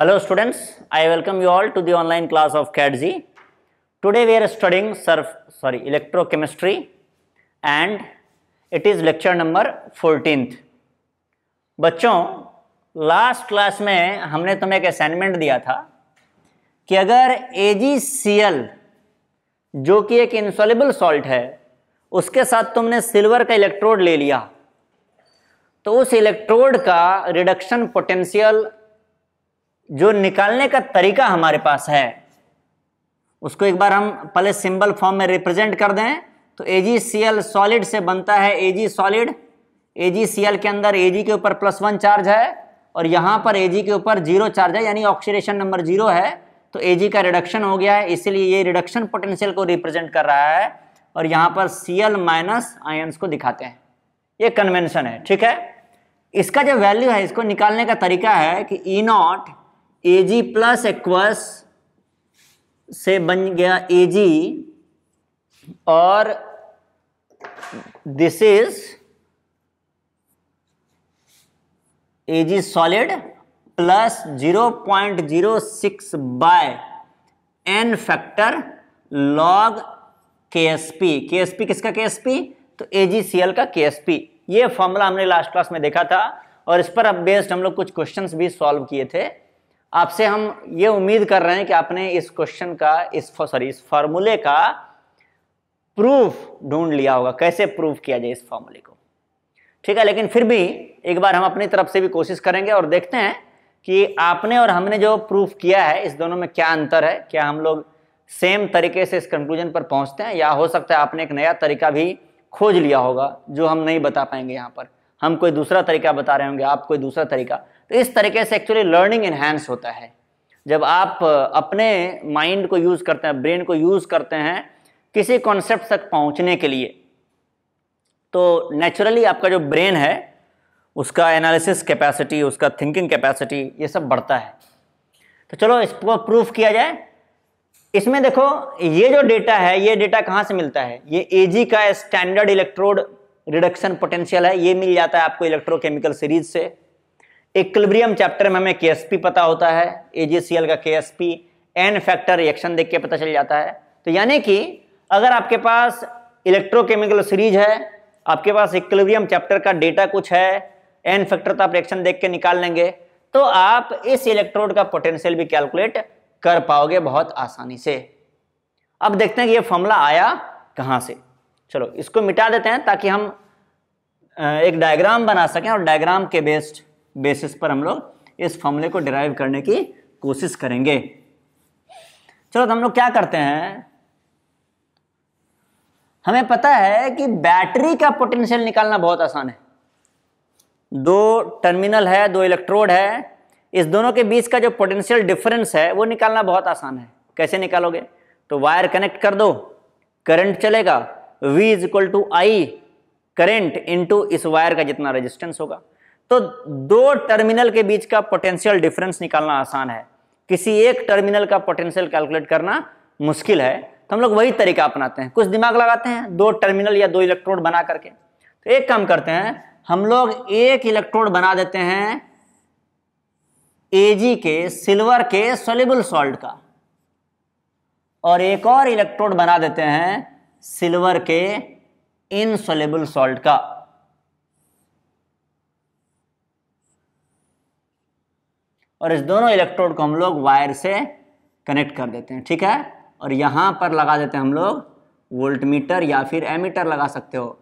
Hello students, I welcome you all to the online class of CADZ. Today we are studying surf, sorry, electrochemistry and it is lecture number 14th. बच्चों last class में हमने तुम्हें एक assignment दिया था कि अगर AgCl जो कि एक इंसॉलेबल सॉल्ट है उसके साथ तुमने सिल्वर का इलेक्ट्रोड ले लिया तो उस इलेक्ट्रोड का रिडक्शन पोटेंशियल जो निकालने का तरीका हमारे पास है उसको एक बार हम पहले सिंबल फॉर्म में रिप्रेजेंट कर दें तो एल सॉलिड से बनता है जी सॉलिड एल के अंदर जी के ऊपर प्लस वन चार्ज है और यहाँ पर जी के ऊपर जीरो चार्ज है यानी ऑक्सीडेशन नंबर जीरो है तो एजी का रिडक्शन हो गया है इसीलिए ये रिडक्शन पोटेंशियल को रिप्रेजेंट कर रहा है और यहाँ पर सी एल माइनस आयन्स को दिखाते हैं ये कन्वेंशन है ठीक है इसका जो वैल्यू है इसको निकालने का तरीका है कि E e nought A G plus aqueous से बन गया ए जी और this is A G solid plus zero point zero six by N factor log K S P K S P किसका के एस पी तो A G C L का K S P ये formula हमने last class में देखा था और इस पर अब बेस्ड हम लोग कुछ क्वेश्चंस भी सॉल्व किए थे आपसे हम ये उम्मीद कर रहे हैं कि आपने इस क्वेश्चन का इस सॉरी इस फॉर्मूले का प्रूफ ढूंढ लिया होगा कैसे प्रूफ किया जाए इस फॉर्मूले को ठीक है लेकिन फिर भी एक बार हम अपनी तरफ से भी कोशिश करेंगे और देखते हैं कि आपने और हमने जो प्रूफ किया है इस दोनों में क्या अंतर है क्या हम लोग सेम तरीके से इस कंक्लूजन पर पहुंचते हैं या हो सकता है आपने एक नया तरीका भी खोज लिया होगा जो हम नहीं बता पाएंगे यहाँ पर हम कोई दूसरा तरीका बता रहे होंगे आप कोई दूसरा तरीका तो इस तरीके से एक्चुअली लर्निंग इन्हेंस होता है जब आप अपने माइंड को यूज़ करते हैं ब्रेन को यूज़ करते हैं किसी कॉन्सेप्ट तक पहुंचने के लिए तो नेचुरली आपका जो ब्रेन है उसका एनालिसिस कैपेसिटी उसका थिंकिंग कैपेसिटी ये सब बढ़ता है तो चलो इसको प्रूफ किया जाए इसमें देखो ये जो डेटा है ये डेटा कहाँ से मिलता है ये एजी का स्टैंडर्ड इलेक्ट्रोड रिडक्शन पोटेंशियल है ये मिल जाता है आपको इलेक्ट्रोकेमिकल सीरीज से इक्लिब्रियम चैप्टर में हमें के पता होता है ए का केएसपी एन फैक्टर रिएक्शन देख के पता चल जाता है तो यानी कि अगर आपके पास इलेक्ट्रोकेमिकल सीरीज है आपके पास इक्लिब्रियम चैप्टर का डेटा कुछ है एन फैक्टर तो आप रिएक्शन देख के निकाल लेंगे तो आप इस इलेक्ट्रोड का पोटेंशियल भी कैलकुलेट कर पाओगे बहुत आसानी से अब देखते हैं कि ये फॉर्मूला आया कहाँ से चलो इसको मिटा देते हैं ताकि हम एक डायग्राम बना सकें और डायग्राम के बेस्ड बेसिस पर हम लोग इस फॉर्मूले को डिराइव करने की कोशिश करेंगे चलो तो हम लोग क्या करते हैं हमें पता है कि बैटरी का पोटेंशियल निकालना बहुत आसान है दो टर्मिनल है दो इलेक्ट्रोड है इस दोनों के बीच का जो पोटेंशियल डिफरेंस है वो निकालना बहुत आसान है कैसे निकालोगे तो वायर कनेक्ट कर दो करंट चलेगा V is equal to I current into इस वायर का जितना रेजिस्टेंस होगा तो दो टर्मिनल के बीच का पोटेंशियल डिफरेंस निकालना आसान है किसी एक टर्मिनल का पोटेंशियल कैलकुलेट करना मुश्किल है तो हम लोग वही तरीका अपनाते हैं कुछ दिमाग लगाते हैं दो टर्मिनल या दो इलेक्ट्रोड बना करके तो एक काम करते हैं हम लोग एक इलेक्ट्रोड बना देते हैं एजी के सिल्वर के सोलेबल सॉल्ट का और एक और इलेक्ट्रोड बना देते हैं सिल्वर के इनसोलेबल सॉल्ट का और इस दोनों इलेक्ट्रोड को हम लोग वायर से कनेक्ट कर देते हैं ठीक है और यहाँ पर लगा देते हैं हम लोग वोल्ट मीटर या फिर एमीटर लगा सकते हो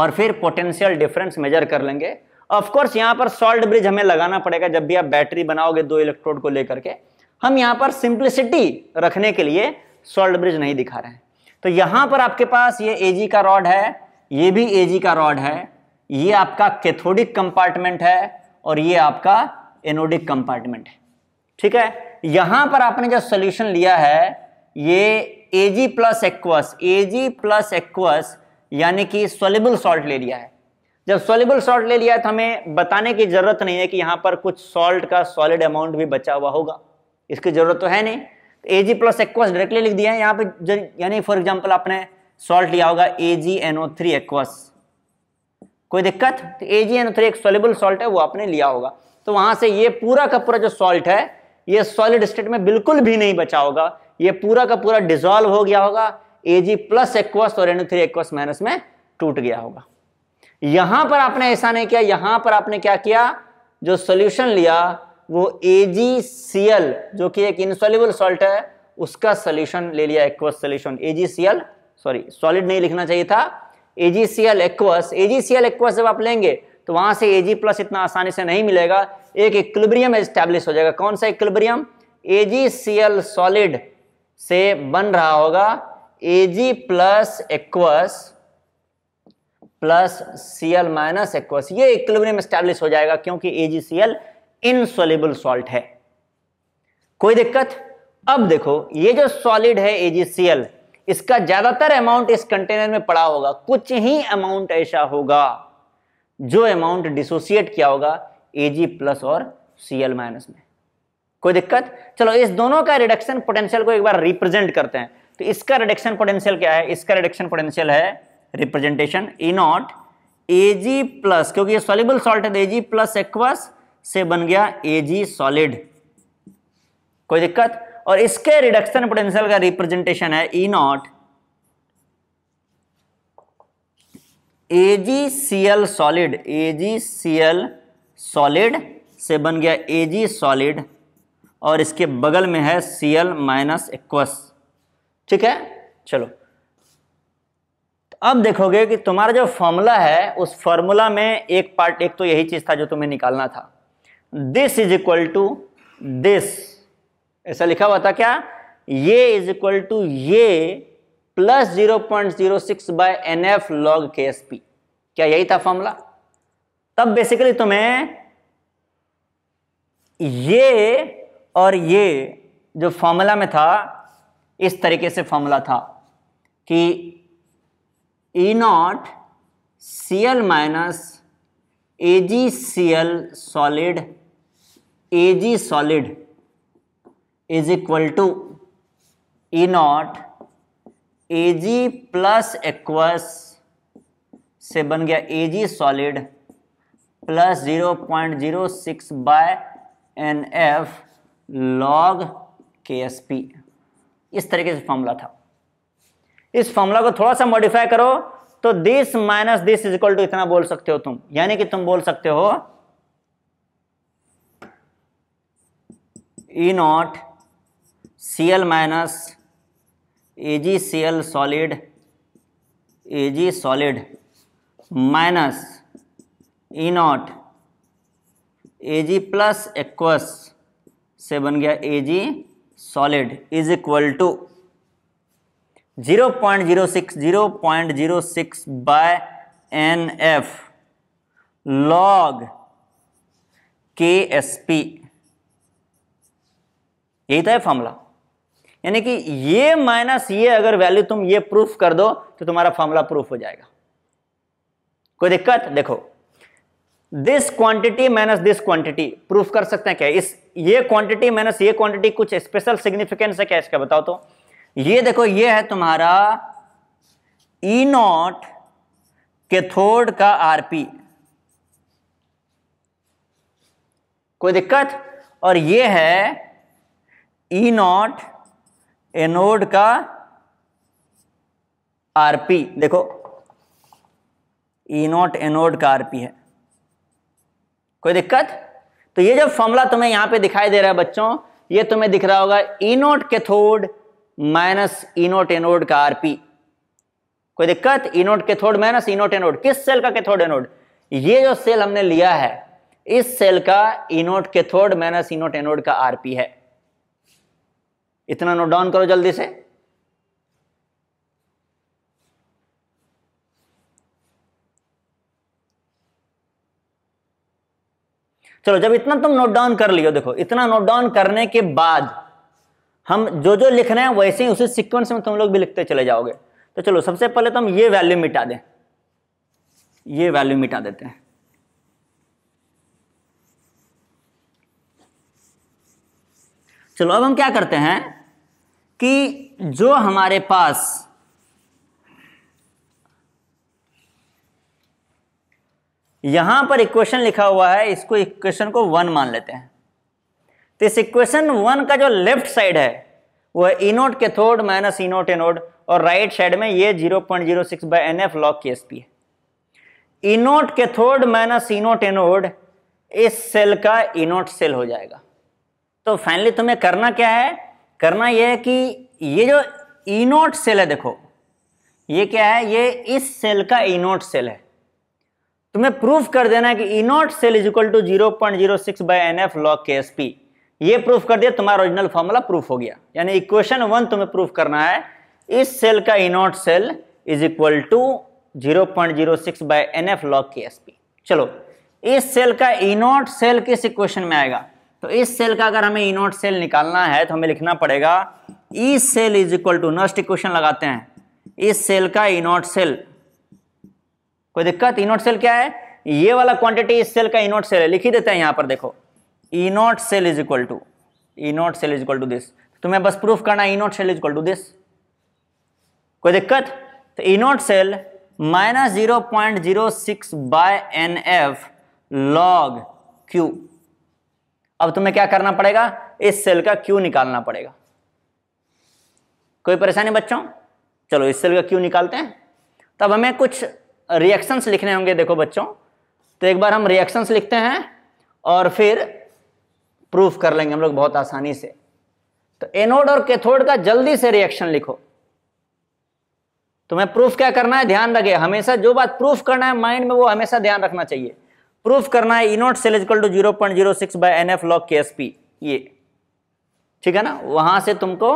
और फिर पोटेंशियल डिफरेंस मेजर कर लेंगे ऑफकोर्स यहाँ पर सॉल्ट ब्रिज हमें लगाना पड़ेगा जब भी आप बैटरी बनाओगे दो इलेक्ट्रोड को लेकर के हम यहाँ पर सिंप्लिसिटी रखने के लिए सॉल्ट ब्रिज नहीं दिखा रहे हैं तो यहाँ पर आपके पास ये ए का रॉड है ये भी ए का रॉड है ये आपका कैथोडिक कंपार्टमेंट है और ये आपका एनोडिक कंपार्टमेंट है ठीक है यहां पर आपने जो सोल्यूशन लिया है ये AG plus aqueous AG plus aqueous यानी कि सोलिबल सॉल्ट ले लिया है जब सोलिबल सॉल्ट ले लिया है तो हमें बताने की जरूरत नहीं है कि यहां पर कुछ सॉल्ट का सॉलिड अमाउंट भी बचा हुआ होगा इसकी जरूरत तो है नहीं तो A G plus aqueous directly लिख दिया है यहाँ पे यानी फॉर एग्जाम्पल आपने सॉल्ट लिया होगा A G NO three aqueous कोई दिक्कत तो ए जी एनओ थ्री एक सोलिबल सॉल्ट है वो आपने लिया होगा तो वहां से ये पूरा का पूरा जो सॉल्ट है ये सॉलिड स्टेट में बिल्कुल भी नहीं बचा होगा ये पूरा का पूरा डिजॉल्व हो गया होगा एजी प्लस एक्वस और एन थ्री एक्वस माइनस में टूट गया होगा यहां पर आपने ऐसा नहीं किया यहां पर आपने क्या किया जो सोल्यूशन लिया वो एजीसीएल जो कि एक इनसॉल्यूबल सॉल्ट है उसका सोल्यूशन ले लिया aqueous solution AGCL sorry solid नहीं लिखना चाहिए था एजीसीएल एक्वस एजीसीएल एक्वस जब आप लेंगे तो वहां से एजी प्लस इतना आसानी से नहीं मिलेगा एक इक्लिब्रियम एस्टैब्लिश हो जाएगा कौन सा इक्लिब्रियम एजीसीएल सॉलिड से बन रहा होगा AG plus aqueous plus CL minus aqueous ये इक्लिब्रियम एस्टैब्लिश हो जाएगा क्योंकि एजीसीएल इनसोलेबल सॉल्ट है कोई दिक्कत अब देखो ये जो सॉलिड है एजीसीएल इसका ज्यादातर अमाउंट इस कंटेनर में पड़ा होगा कुछ ही अमाउंट ऐसा होगा जो अमाउंट डिसोसिएट किया होगा ए प्लस और सी माइनस में कोई दिक्कत चलो इस दोनों का रिडक्शन पोटेंशियल को एक बार रिप्रेजेंट करते हैं तो इसका रिडक्शन पोटेंशियल क्या है इसका रिडक्शन पोटेंशियल है representation E naught A G plus क्योंकि ये सॉलिबल सॉल्ट है ए जी प्लस एक्वस से बन गया ए जी सॉलिड कोई दिक्कत और इसके रिडक्शन पोटेंशियल का रिप्रेजेंटेशन है E naught AGCL solid L solid से बन गया जी सॉलिड और इसके बगल में है एल माइनस इक्वस ठीक है चलो अब देखोगे कि तुम्हारा जो फॉर्मूला है उस फॉर्मूला में एक पार्ट एक तो यही चीज था जो तुम्हें निकालना था this is equal to this ऐसा लिखा हुआ था क्या ये इज इक्वल टू ये plus zero point zero six by N F log K S P क्या यही था फॉर्मूला तब बेसिकली तुम्हें ये और ये जो फॉर्मूला में था इस तरीके से फॉर्मूला था कि E naught C L minus A G C L solid A G solid is equal to E naught A G plus aqueous से बन गया A G solid plus zero point zero six by N F log K S P इस तरीके से formula था इस formula को थोड़ा सा मॉडिफाई करो तो this minus this is equal to इतना बोल सकते हो तुम यानी कि तुम बोल सकते हो E naught C L minus AG C L solid A G solid minus E naught A G plus aqueous से बन गया A G solid is equal to zero point zero six zero point zero six by N F log K S P यही था formula यानी कि ये minus ये अगर वैल्यू तुम ये प्रूफ कर दो तो तुम्हारा फॉर्मूला प्रूफ हो जाएगा कोई दिक्कत देखो this quantity minus this quantity proof कर सकते हैं क्या इस ये क्वांटिटी माइनस ये क्वांटिटी कुछ स्पेशल सिग्निफिकेंस है क्या इसका बताओ तो ये देखो ये है तुम्हारा ई नॉट थोड का आरपी कोई दिक्कत और ये है ई e नॉट एनोड का आरपी देखो ई e नोट एनोड का आरपी है कोई दिक्कत तो ये जब फॉर्मूला तुम्हें यहां पे दिखाई दे रहा है बच्चों ये तुम्हें दिख रहा होगा E e naught cathode minus E e naught anode का आरपी कोई दिक्कत E naught cathode minus E naught anode किस सेल का कैथोड एनोड ये जो सेल हमने लिया है इस सेल का E naught cathode minus E naught anode का आरपी है इतना नोट डाउन करो जल्दी से चलो जब इतना तुम नोट डाउन कर लियो देखो इतना नोट डाउन करने के बाद हम जो जो लिख रहे हैं वैसे ही उसी सीक्वेंस में तुम लोग भी लिखते चले जाओगे तो चलो सबसे पहले तो हम ये वैल्यू मिटा दें ये वैल्यू मिटा देते हैं चलो अब हम क्या करते हैं कि जो हमारे पास यहां पर इक्वेशन लिखा हुआ है इसको इक्वेशन को वन मान लेते हैं तो इस इक्वेशन वन का जो लेफ्ट साइड है वो है cathode minus E naught anode और राइट साइड में ये 0.06 point zero six by N F log K S है E naught cathode minus E naught anode इस सेल का इनोट e सेल हो जाएगा तो फाइनली तुम्हें करना क्या है करना यह है कि ये जो इनोट सेल है देखो ये क्या है ये इस सेल का इनोट सेल है तुम्हें प्रूफ कर देना है कि E naught cell is equal to zero point zero six by N F log K S P ये प्रूफ कर दिया तुम्हारा ओरिजिनल फॉर्मूला प्रूफ हो गया यानी इक्वेशन वन तुम्हें प्रूफ करना है इस सेल का E naught cell is equal to zero point zero six by N F log K S P चलो इस सेल का इनोट सेल किस इक्वेशन में आएगा तो इस सेल का अगर हमें इनोट सेल निकालना है तो हमें लिखना पड़ेगा E cell is equal to Nernst equation लगाते हैं इस सेल का इनोट सेल कोई दिक्कत इनोट सेल क्या है ये वाला क्वांटिटी इस सेल का इनोट सेल है लिखी देते हैं यहां पर देखो E naught cell is equal to E naught cell is equal to this तुम्हें बस प्रूफ करना E naught cell is equal to this कोई दिक्कत तो E naught cell minus zero point zero six by N F log Q अब तुम्हें क्या करना पड़ेगा इस सेल का क्यू निकालना पड़ेगा कोई परेशानी बच्चों चलो इस सेल का क्यू निकालते हैं तब हमें कुछ रिएक्शंस लिखने होंगे देखो बच्चों तो एक बार हम रिएक्शंस लिखते हैं और फिर प्रूफ कर लेंगे हम लोग बहुत आसानी से तो एनोड और कैथोड का जल्दी से रिएक्शन लिखो तुम्हें प्रूफ क्या करना है ध्यान रखे हमेशा जो बात प्रूफ करना है माइंड में वो हमेशा ध्यान रखना चाहिए प्रूफ करना है E naught cell is equal to zero point zero six by N F log K S P ये ठीक है ना वहां से तुमको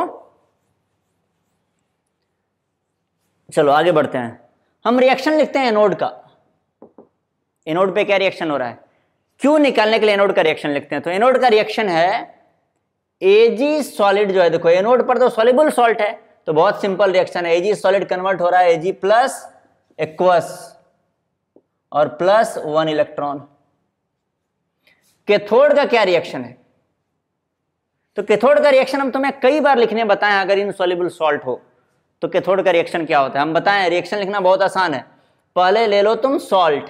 चलो आगे बढ़ते हैं हम रिएक्शन लिखते हैं एनोड e का एनोड e पे क्या रिएक्शन हो रहा है क्यों निकालने के लिए एनोड e का रिएक्शन लिखते हैं तो एनोड का रिएक्शन है एजी सॉलिड जो है देखो एनोड पर तो सॉलिबुल सॉल्ट है तो बहुत सिंपल रिएक्शन है एजी सॉलिड कन्वर्ट हो रहा है एजी प्लस एक्वस और प्लस वन इलेक्ट्रॉन केथोड का क्या रिएक्शन है तो केथोड का रिएक्शन हम तुम्हें कई बार लिखने बताएं अगर इन इनसॉल्यूबल सॉल्ट हो तो केथोड का रिएक्शन क्या होता है हम बताएं रिएक्शन लिखना बहुत आसान है पहले ले लो तुम सॉल्ट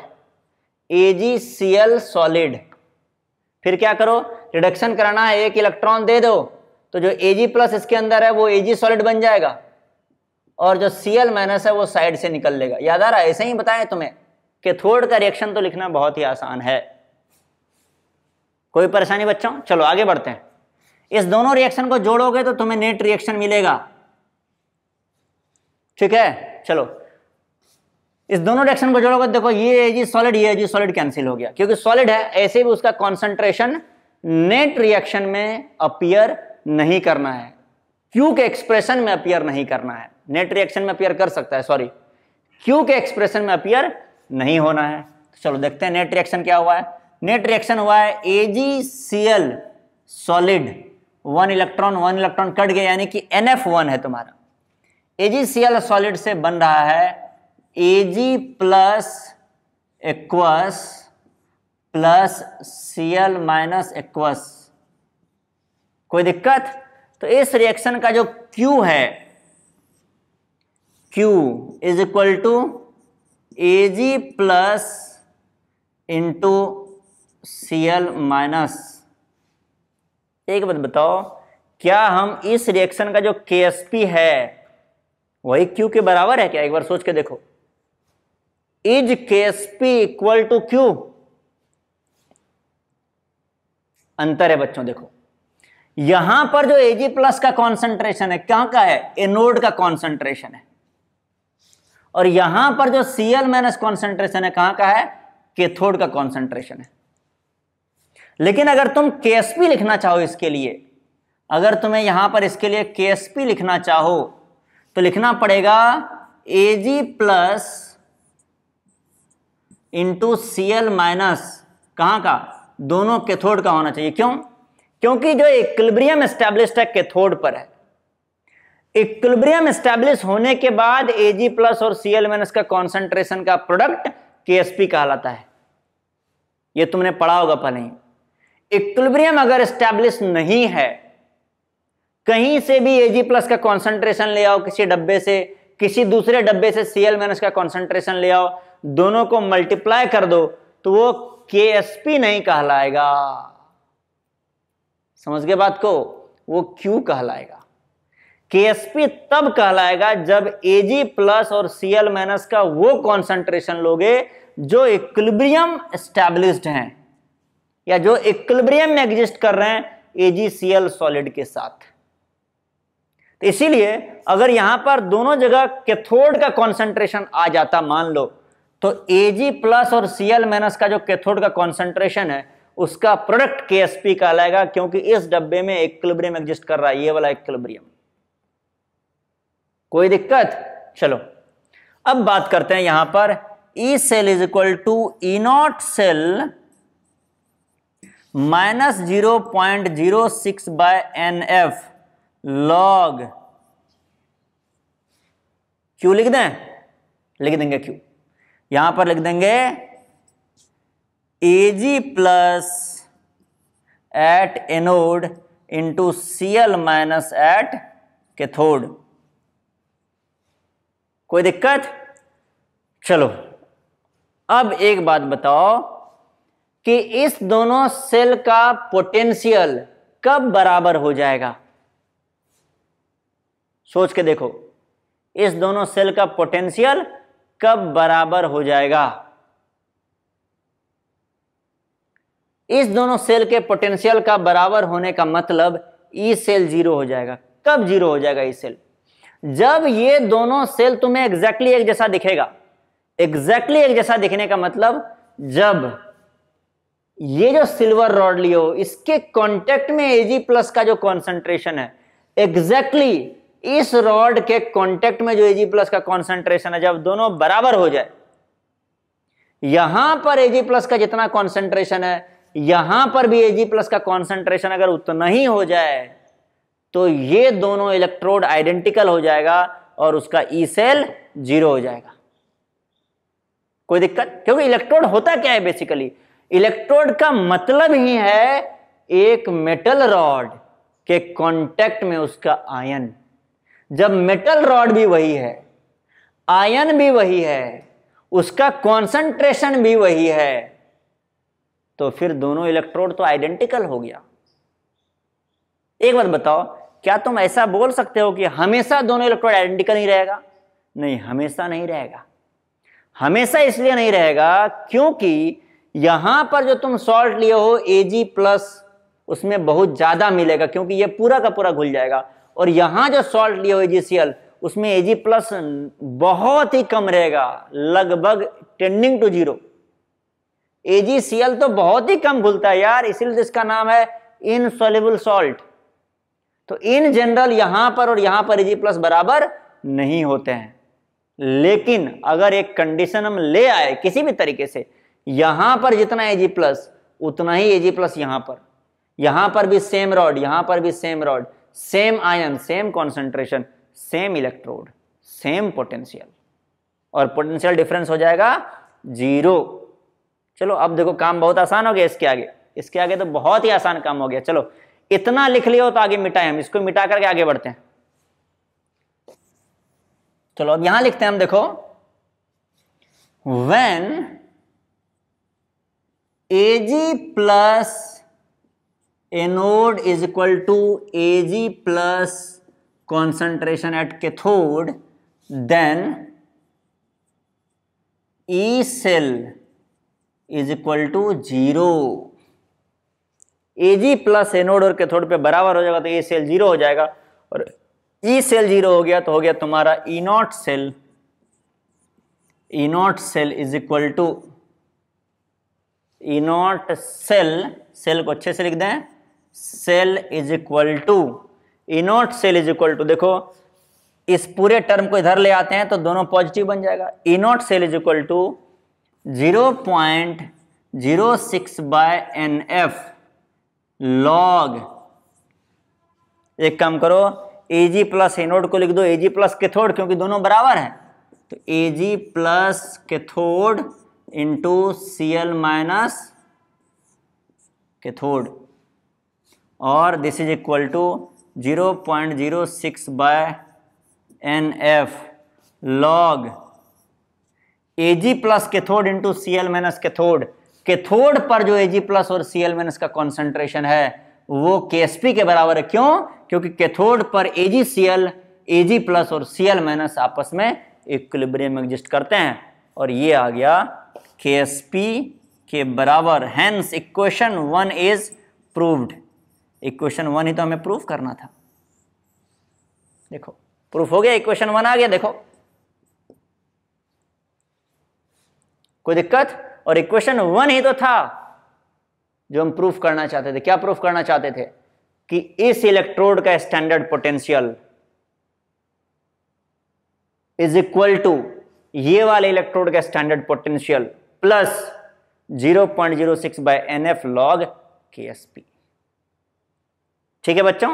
एल सॉलिड फिर क्या करो रिडक्शन कराना है एक इलेक्ट्रॉन दे दो तो जो एजी प्लस इसके अंदर है वो एजी सॉलिड बन जाएगा और जो सी एल माइनस है वो साइड से निकल लेगा याद आ रहा है ऐसे ही बताएं तुम्हें कैथोड का रिएक्शन तो लिखना बहुत ही आसान है कोई परेशानी बच्चों चलो आगे बढ़ते हैं इस दोनों रिएक्शन को जोड़ोगे तो तुम्हें नेट रिएक्शन मिलेगा ठीक है चलो इस दोनों रिएक्शन को जोड़ोगे तो देखो ये जी सॉलिड ये जी सॉलिड कैंसिल हो गया क्योंकि सॉलिड है ऐसे भी उसका कॉन्सेंट्रेशन नेट रिएक्शन में अपियर नहीं करना है क्यू के एक्सप्रेशन में अपियर नहीं करना है नेट रिएक्शन में अपियर कर सकता है सॉरी क्यू के एक्सप्रेशन में अपियर नहीं होना है तो चलो देखते हैं नेट रिएक्शन क्या हुआ है नेट रिएक्शन हुआ है AGCL solid one electron one electron cut गया यानी कि एन एफ वन है तुम्हारा एजीसीएल सॉलिड से बन रहा है AG plus aqueous plus C L minus aqueous कोई दिक्कत तो इस रिएक्शन का जो Q है Q is equal to A G plus into C L minus एक बात बताओ क्या हम इस रिएक्शन का जो के एस पी है वही क्यू के बराबर है क्या एक बार सोच के देखो is K S P equal to Q अंतर है बच्चों देखो यहां पर जो एजी प्लस का कॉन्सेंट्रेशन है क्या का है एनोड का कॉन्सेंट्रेशन है और यहां पर जो सी एल माइनस कॉन्सेंट्रेशन है कहां का है केथोड का कॉन्सेंट्रेशन है लेकिन अगर तुम केएसपी लिखना चाहो इसके लिए अगर तुम्हें यहां पर इसके लिए केएसपी लिखना चाहो तो लिखना पड़ेगा AG plus into C L minus कहां का दोनों केथोड का होना चाहिए क्यों क्योंकि जो इक्विलिब्रियम स्टैब्लिश्ड है केथोड पर है इक्विलिब्रियम स्टैब्लिश होने के बाद एजी प्लस और सीएल माइनस का कॉन्सेंट्रेशन का प्रोडक्ट केएसपी कहलाता है ये तुमने पढ़ा होगा पहले ही इक्विलिब्रियम अगर स्टैब्लिश नहीं है कहीं से भी एजी प्लस का कॉन्सेंट्रेशन ले आओ किसी डब्बे से किसी दूसरे डब्बे से सीएल माइनस का कॉन्सेंट्रेशन ले आओ दोनों को मल्टीप्लाई कर दो तो वो के नहीं कहलाएगा समझ गए बात को वो क्यू कहलाएगा केएसपी तब कहलाएगा जब एजी प्लस और सीएल माइनस का वो कॉन्सेंट्रेशन लोगे जो इक्विलिब्रियम स्टैब्लिश्ड हैं या जो इक्विलिब्रियम में एग्जिस्ट कर रहे हैं एजीसीएल सॉलिड के साथ तो इसीलिए अगर यहां पर दोनों जगह कैथोड का कॉन्सेंट्रेशन आ जाता मान लो तो एजी प्लस और सीएल माइनस का जो कैथोड का कॉन्सेंट्रेशन है उसका प्रोडक्ट केएसपी कहलाएगा क्योंकि इस डब्बे में एक्लिब्रियम एग्जिस्ट कर रहा है ये वाला एक्लिब्रियम कोई दिक्कत चलो अब बात करते हैं यहां पर E cell is equal to E naught cell minus zero point zero six by N F log Q लिख दें लिख देंगे क्यू यहां पर लिख देंगे A G plus at anode into C L minus at cathode कोई दिक्कत चलो अब एक बात बताओ कि इस दोनों सेल का पोटेंशियल कब बराबर हो जाएगा सोच के देखो इस दोनों सेल का पोटेंशियल कब बराबर हो जाएगा इस दोनों सेल के पोटेंशियल का बराबर होने का मतलब ई सेल जीरो हो जाएगा कब जीरो हो जाएगा ई सेल जब ये दोनों सेल तुम्हें एग्जैक्टली exactly एक जैसा दिखेगा एग्जैक्टली exactly एक जैसा दिखने का मतलब जब ये जो सिल्वर रॉड लियो इसके कॉन्टेक्ट में एजी प्लस का जो कॉन्सेंट्रेशन है एग्जैक्टली exactly इस रॉड के कॉन्टेक्ट में जो एजी प्लस का कॉन्सेंट्रेशन है जब दोनों बराबर हो जाए यहां पर एजी प्लस का जितना कॉन्सेंट्रेशन है यहां पर भी एजी प्लस का कॉन्सेंट्रेशन अगर उतना ही हो जाए तो ये दोनों इलेक्ट्रोड आइडेंटिकल हो जाएगा और उसका ई सेल जीरो हो जाएगा कोई दिक्कत क्योंकि इलेक्ट्रोड होता क्या है बेसिकली इलेक्ट्रोड का मतलब ही है एक मेटल रॉड के कांटेक्ट में उसका आयन जब मेटल रॉड भी वही है आयन भी वही है उसका कॉन्सेंट्रेशन भी वही है तो फिर दोनों इलेक्ट्रोड तो आइडेंटिकल हो गया एक बात बताओ क्या तुम ऐसा बोल सकते हो कि हमेशा दोनों इलेक्ट्रॉन आइडेंटिकल ही रहेगा नहीं हमेशा नहीं रहेगा हमेशा इसलिए नहीं रहेगा क्योंकि यहां पर जो तुम सॉल्ट लिए हो एजी प्लस उसमें बहुत ज्यादा मिलेगा क्योंकि ये पूरा का पूरा घुल जाएगा और यहां जो सॉल्ट लिए हो एजीसीएल उसमें जी प्लस बहुत ही कम रहेगा लगभग टेंडिंग टू जीरो एजीसीएल तो बहुत ही कम घुलता है यार इसीलिए तो इसका नाम है इनसॉल्युबल सॉल्ट तो इन जनरल यहां पर और यहां पर एजी प्लस बराबर नहीं होते हैं लेकिन अगर एक कंडीशन हम ले आए किसी भी तरीके से यहां पर जितना एजी प्लस उतना ही एजी प्लस यहां पर यहां पर भी सेम रॉड यहां पर भी same rod same ion same concentration same electrode same potential और पोटेंशियल डिफरेंस हो जाएगा जीरो चलो अब देखो काम बहुत आसान हो गया इसके आगे इसके आगे तो बहुत ही आसान काम हो गया चलो इतना लिख लिया हो तो आगे मिटाए हम इसको मिटा करके आगे बढ़ते हैं चलो अब यहां लिखते हैं हम देखो when A G plus anode is equal to A G plus concentration at cathode then E cell is equal to zero A G plus anode और कैथोड पे बराबर हो जाएगा तो ए सेल जीरो हो जाएगा और ई सेल जीरो हो गया तो हो गया तुम्हारा E naught cell E naught cell is equal to E naught cell cell को अच्छे से लिख दें cell is equal to E naught cell is equal to देखो इस पूरे टर्म को इधर ले आते हैं तो दोनों पॉजिटिव बन जाएगा E naught cell is equal to zero point zero six by N F log एक काम करो ए जी प्लस एनोड को लिख दो ए जी प्लस कैथोड क्योंकि दोनों बराबर है तो A G plus cathode into C L minus cathode और this is equal to zero point zero six by N F log A G plus cathode into C L minus cathode cathode पर जो AG plus और CL minus का concentration है वो Ksp के बराबर है क्यों क्योंकि कैथोड पर एजी सीएल एजी प्लस और सीएल माइनस आपस में इक्विलिब्रियम एग्जिस्ट करते हैं और ये आ गया के एस पी के बराबर hence equation one is proved equation one ही तो हमें प्रूफ करना था देखो प्रूफ हो गया इक्वेशन वन आ गया देखो कोई दिक्कत और इक्वेशन वन ही तो था जो हम प्रूफ करना चाहते थे क्या प्रूफ करना चाहते थे कि इस इलेक्ट्रोड का standard potential is equal to ये वाले इलेक्ट्रोड का standard potential plus 0.06 by F log P ठीक है बच्चों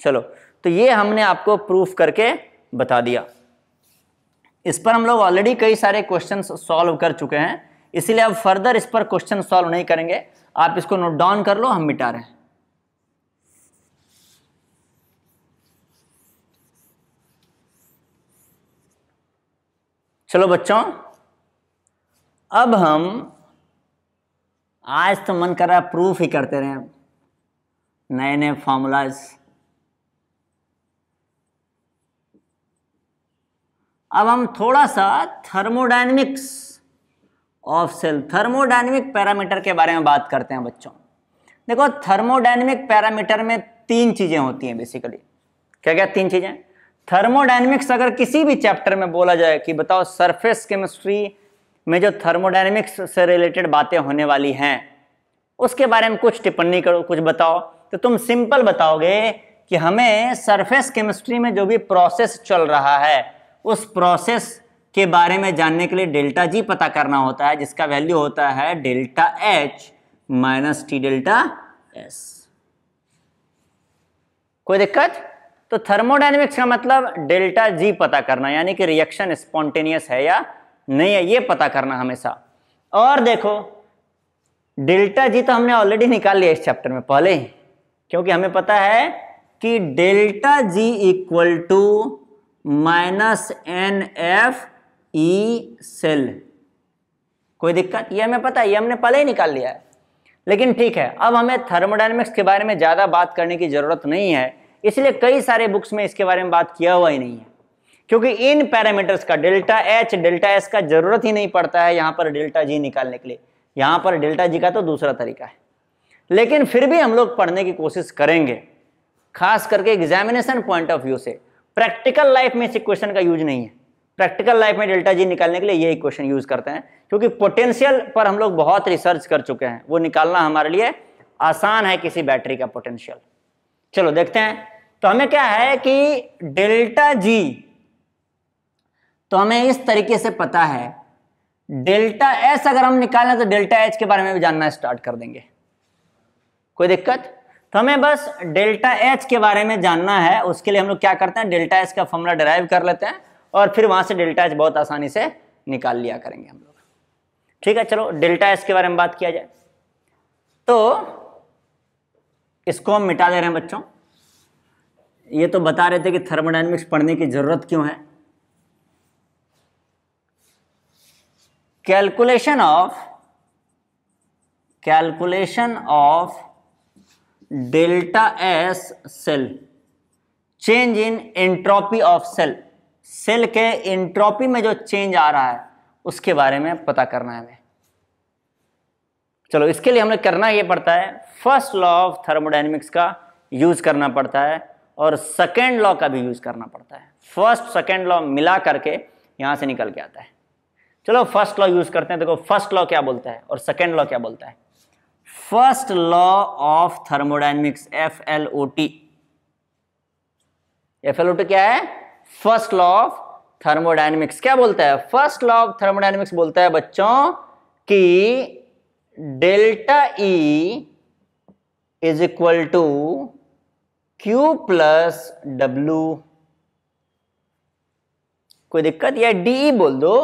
चलो तो ये हमने आपको प्रूफ करके बता दिया इस पर हम लोग ऑलरेडी कई सारे क्वेश्चन सॉल्व कर चुके हैं इसलिए अब फर्दर इस पर क्वेश्चन सॉल्व नहीं करेंगे आप इसको नोट डाउन कर लो हम मिटा रहे हैं चलो बच्चों अब हम आज तो मन कर रहा है प्रूफ ही करते रहे नए नए फॉर्मूलाज अब हम थोड़ा सा thermodynamics of cell thermodynamic parameter के बारे में बात करते हैं बच्चों देखो थर्मोडाइनमिक पैरामीटर में तीन चीज़ें होती हैं बेसिकली क्या क्या तीन चीज़ें थर्मोडाइनमिक्स अगर किसी भी चैप्टर में बोला जाए कि बताओ सरफेस केमिस्ट्री में जो थर्मोडाइनमिक्स से रिलेटेड बातें होने वाली हैं उसके बारे में कुछ टिप्पणी करो कुछ बताओ तो तुम सिंपल बताओगे कि हमें सरफेस केमिस्ट्री में जो भी प्रोसेस चल रहा है उस प्रोसेस के बारे में जानने के लिए डेल्टा जी पता करना होता है जिसका वैल्यू होता है delta H minus T delta S कोई दिक्कत तो थर्मोडाइनमिक्स का मतलब डेल्टा जी पता करना यानी कि रिएक्शन स्पॉन्टेनियस है या नहीं है ये पता करना हमेशा और देखो डेल्टा जी तो हमने ऑलरेडी निकाल लिया इस चैप्टर में पहले ही क्योंकि हमें पता है कि delta G equal to minus N F E cell कोई दिक्कत ये हमें पता है ये हमने पहले ही निकाल लिया है लेकिन ठीक है अब हमें थर्मोडाइनमिक्स के बारे में ज़्यादा बात करने की ज़रूरत नहीं है इसलिए कई सारे बुक्स में इसके बारे में बात किया हुआ ही नहीं है क्योंकि इन पैरामीटर्स का डेल्टा एच डेल्टा एस का ज़रूरत ही नहीं पड़ता है यहाँ पर डेल्टा जी निकालने के लिए यहाँ पर डेल्टा जी का तो दूसरा तरीका है लेकिन फिर भी हम लोग पढ़ने की कोशिश करेंगे खास करके एग्जामिनेशन पॉइंट ऑफ व्यू से प्रैक्टिकल लाइफ में इस क्वेश्चन का यूज नहीं है प्रैक्टिकल लाइफ में डेल्टा जी निकालने के लिए यही क्वेश्चन यूज करते हैं क्योंकि पोटेंशियल पर हम लोग बहुत रिसर्च कर चुके हैं वो निकालना हमारे लिए आसान है किसी बैटरी का पोटेंशियल चलो देखते हैं तो हमें क्या है कि डेल्टा जी तो हमें इस तरीके से पता है डेल्टा एस अगर हम निकालें तो डेल्टा एच के बारे में भी जानना स्टार्ट कर देंगे कोई दिक्कत तो हमें बस डेल्टा एच के बारे में जानना है उसके लिए हम लोग क्या करते हैं डेल्टा एच का फॉर्मूला डिराइव कर लेते हैं और फिर वहां से डेल्टा एच बहुत आसानी से निकाल लिया करेंगे हम लोग ठीक है चलो डेल्टा एच के बारे में बात किया जाए तो इसको हम मिटा दे रहे हैं बच्चों ये तो बता रहे थे कि थर्मोडाइनमिक्स पढ़ने की ज़रूरत क्यों है calculation of calculation of delta S cell change in entropy of cell cell के इंट्रॉपी में जो चेंज आ रहा है उसके बारे में पता करना है हमें चलो इसके लिए हमें करना ये पड़ता है फर्स्ट लॉ ऑफ थर्मोडाइनमिक्स का यूज करना पड़ता है और सेकेंड लॉ का भी यूज करना पड़ता है फर्स्ट सेकेंड लॉ मिला करके यहां से निकल के आता है चलो फर्स्ट लॉ यूज करते हैं देखो फर्स्ट लॉ क्या बोलता है और सेकेंड लॉ क्या बोलता है first law of thermodynamics F L O T F L O T क्या है फर्स्ट लॉ ऑफ थर्मोडाइनमिक्स क्या बोलता है फर्स्ट लॉ ऑफ थर्मोडाइनमिक्स बोलता है बच्चों कि delta E is equal to Q plus W कोई दिक्कत या डीई e बोल दो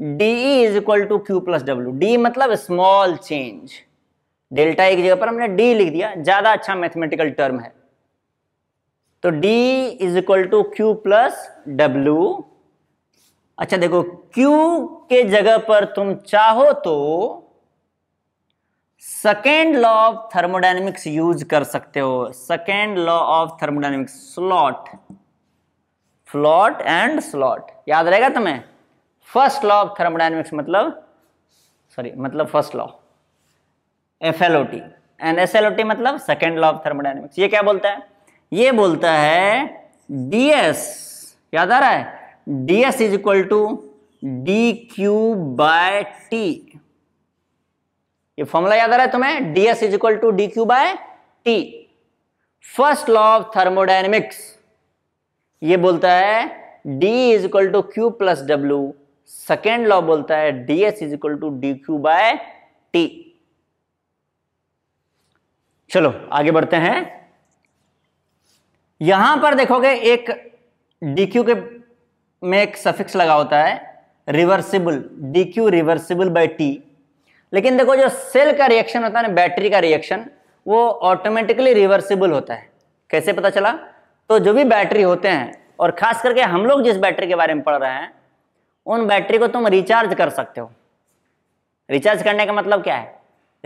DE is equal to Q plus W D मतलब small change delta E e की जगह पर हमने डी लिख दिया ज्यादा अच्छा मैथमेटिकल टर्म है तो d is equal to Q plus W अच्छा देखो q के जगह पर तुम चाहो तो second law of thermodynamics use कर सकते हो second law of thermodynamics slot float and slot याद रहेगा तुम्हें फर्स्ट लॉ ऑफ थर्मोडाइनमिक्स मतलब सॉरी मतलब first law F L O T and S L O T मतलब सेकेंड लॉ ऑफ थर्मोडाइनमिक्स ये क्या बोलता है ये बोलता है डी एस याद आ रहा है D S is equal to D Q by T ये फॉर्मूला याद आ रहा है तुम्हें D S is equal to D Q by T first law of thermodynamics ये बोलता है D is equal to Q plus W second law बोलता है D S is equal to D Q by T चलो आगे बढ़ते हैं यहां पर देखोगे एक डी क्यू के में एक सफिक्स लगा होता है reversible Q reversible by T लेकिन देखो जो सेल का रिएक्शन होता है ना बैटरी का रिएक्शन वो ऑटोमेटिकली रिवर्सिबल होता है कैसे पता चला तो जो भी बैटरी होते हैं और खास करके हम लोग जिस बैटरी के बारे में पढ़ रहे हैं उन बैटरी को तुम रिचार्ज कर सकते हो रिचार्ज करने का मतलब क्या है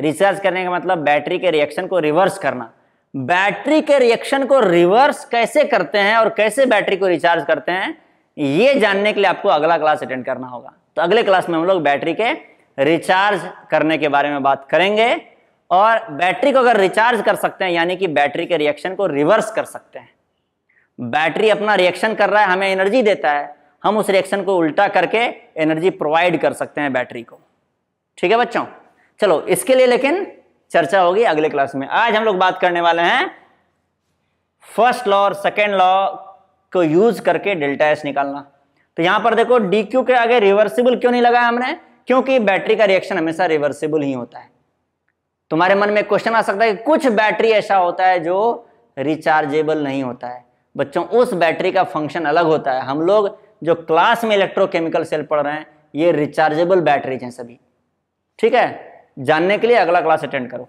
रिचार्ज करने का मतलब बैटरी के रिएक्शन को रिवर्स करना बैटरी के रिएक्शन को रिवर्स कैसे करते हैं और कैसे बैटरी को रिचार्ज करते हैं ये जानने के लिए आपको अगला क्लास अटेंड करना होगा तो अगले क्लास में हम लोग बैटरी के रिचार्ज करने के बारे में बात करेंगे और बैटरी को अगर रिचार्ज कर सकते हैं यानी कि बैटरी के रिएक्शन को रिवर्स कर सकते हैं बैटरी अपना रिएक्शन कर रहा है हमें एनर्जी देता है हम उस रिएक्शन को उल्टा करके एनर्जी प्रोवाइड कर सकते हैं बैटरी को ठीक है बच्चों चलो इसके लिए लेकिन चर्चा होगी अगले क्लास में आज हम लोग बात करने वाले हैं फर्स्ट लॉ और सेकेंड लॉ को यूज करके डेल्टा एस निकालना तो यहां पर देखो डी क्यू के आगे रिवर्सिबल क्यों नहीं लगाया हमने क्योंकि बैटरी का रिएक्शन हमेशा रिवर्सिबल ही होता है तुम्हारे मन में क्वेश्चन आ सकता है कि कुछ बैटरी ऐसा होता है जो रिचार्जेबल नहीं होता है बच्चों उस बैटरी का फंक्शन अलग होता है हम लोग जो क्लास में इलेक्ट्रोकेमिकल सेल पढ़ रहे हैं ये रिचार्जेबल बैटरीज हैं सभी ठीक है जानने के लिए अगला क्लास अटेंड करो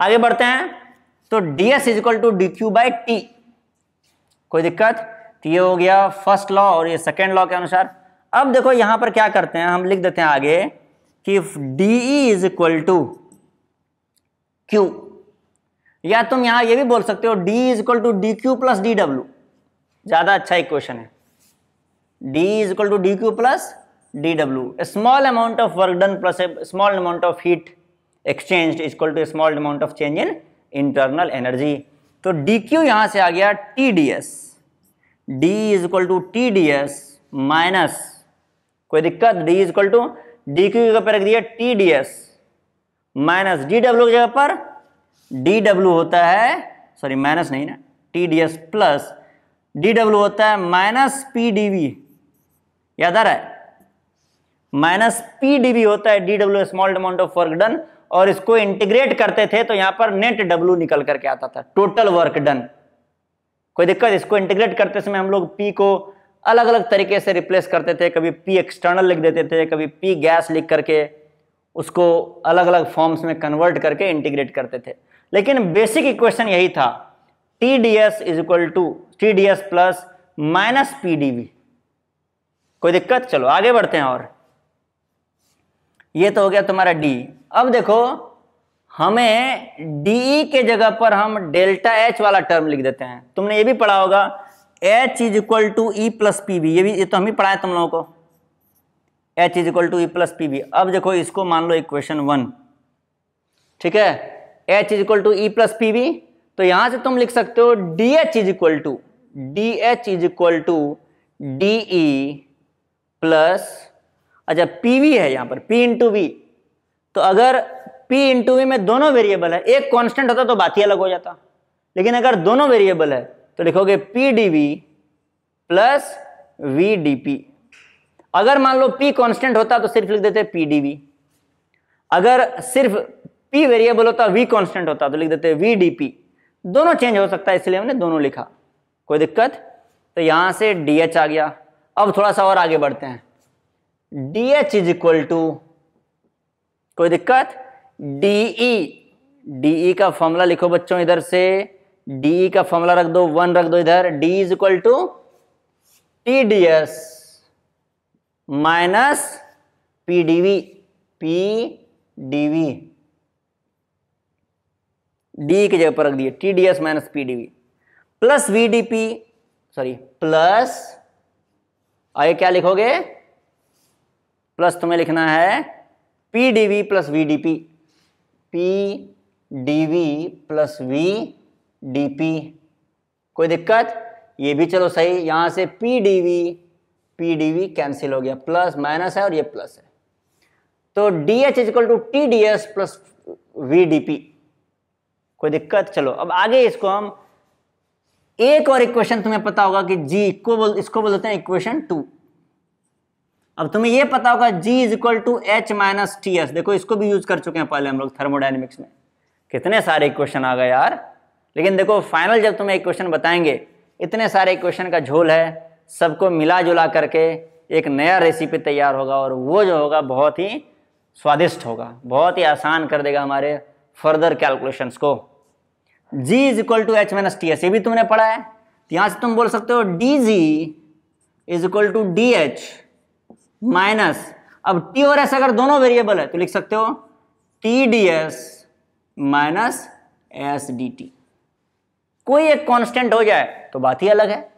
आगे बढ़ते हैं तो D S is equal to D Q by T कोई दिक्कत तो ये हो गया फर्स्ट लॉ और ये सेकेंड लॉ के अनुसार अब देखो यहां पर क्या करते हैं हम लिख देते हैं आगे कि D E is equal to Q या तुम यहां ये भी बोल सकते हो D is equal to D Q plus D W ज़्यादा अच्छा इक्वेशन है D is equal to D Q plus D W small amount of work done plus small amount of heat exchange is equal to small amount of change in internal energy तो D Q यहाँ से आ गया T D S D is equal to T D S minus कोई दिक्कत D is equal to D Q की जगह पर रख दिया T D S minus D W की जगह पर डी डब्ल्यू होता है सॉरी माइनस नहीं ना T D S plus D W होता है माइनस पी डी वी याद आ रहा है माइनस पी डी वी होता है D W small amount of work done और इसको इंटीग्रेट करते थे तो यहां पर नेट डब्ल्यू निकल करके आता था टोटल वर्क डन कोई दिक्कत इसको इंटीग्रेट करते समय हम लोग पी को अलग अलग तरीके से रिप्लेस करते थे कभी पी एक्सटर्नल लिख देते थे कभी पी गैस लिख करके उसको अलग अलग फॉर्म्स में कन्वर्ट करके इंटीग्रेट करते थे लेकिन बेसिक इक्वेशन यही था T D S is equal to T D S plus minus P D V कोई दिक्कत चलो आगे बढ़ते हैं और ये तो हो गया तुम्हारा डी अब देखो हमें डी के जगह पर हम डेल्टा एच वाला टर्म लिख देते हैं तुमने ये भी पढ़ा होगा H is equal to E plus P भी ये भी ये तो हम ही पढ़ाए तुम लोगों को H is equal to E plus P V अब देखो इसको मान लो इक्वेशन वन ठीक है H is equal to E plus P V तो यहां से तुम लिख सकते हो D H is equal to D H is equal to D E plus अच्छा पी वी है यहां पर पी इंटू वी तो अगर P इंटू वी में दोनों वेरिएबल है एक कांस्टेंट होता तो बात ही अलग हो जाता लेकिन अगर दोनों वेरिएबल है तो लिखोगे P D V plus V D P अगर मान लो P कांस्टेंट होता तो सिर्फ लिख देते पी डी वी अगर सिर्फ P वेरिएबल होता V कांस्टेंट होता तो लिख देते वी डी पी दोनों चेंज हो सकता है इसलिए हमने दोनों लिखा कोई दिक्कत तो यहां से डी एच आ गया अब थोड़ा सा और आगे बढ़ते हैं D H is equal to कोई दिक्कत डीई ई e. e का फॉर्मूला लिखो बच्चों इधर से डीई e का फॉर्मूला रख दो वन रख दो इधर D is equal to T D S minus P D V P D V D की जगह पर रख दिए T D S minus P D V plus V D P sorry plus आगे क्या लिखोगे प्लस तुम्हें लिखना है P D V plus V D P P D V plus V D P कोई दिक्कत ये भी चलो सही यहाँ से P D V P D V cancel हो गया प्लस माइनस है और ये प्लस है तो D H is equal to T D S plus V D P कोई दिक्कत चलो अब आगे इसको हम एक और इक्वेशन तुम्हें पता होगा कि जी इक्वल बोल इसको बोलते हैं इक्वेशन टू अब तुम्हें ये पता होगा G is equal to H minus T S देखो इसको भी यूज कर चुके हैं पहले हम लोग थर्मोडाइनमिक्स में कितने सारे इक्वेशन आ गए यार लेकिन देखो फाइनल जब तुम्हें इक्वेशन बताएंगे इतने सारे इक्वेशन का झोल है सबको मिला जुला करके एक नया रेसिपी तैयार होगा और वो जो होगा बहुत ही स्वादिष्ट होगा बहुत ही आसान कर देगा हमारे फर्दर कैलकुलेशंस को g is equal to H minus T S ये भी तुमने पढ़ा है तो यहाँ से तुम बोल सकते हो D G is equal to D H minus अब टी और एस अगर दोनों वेरिएबल है तो लिख सकते हो T D S minus S D T कोई एक कांस्टेंट हो जाए तो बात ही अलग है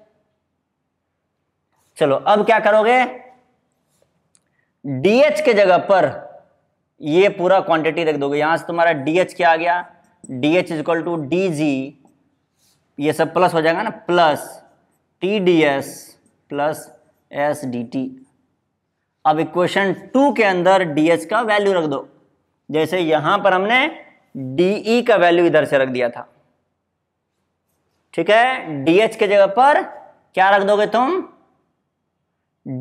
चलो अब क्या करोगे डीएच के जगह पर ये पूरा क्वांटिटी रख दोगे यहां से तुम्हारा डीएच क्या आ गया D H is equal to D G ये सब प्लस हो जाएगा ना plus T D S plus S D T अब इक्वेशन टू के अंदर डीएच का वैल्यू रख दो जैसे यहां पर हमने डीई का वैल्यू इधर से रख दिया था ठीक है डीएच के जगह पर क्या रख दोगे तुम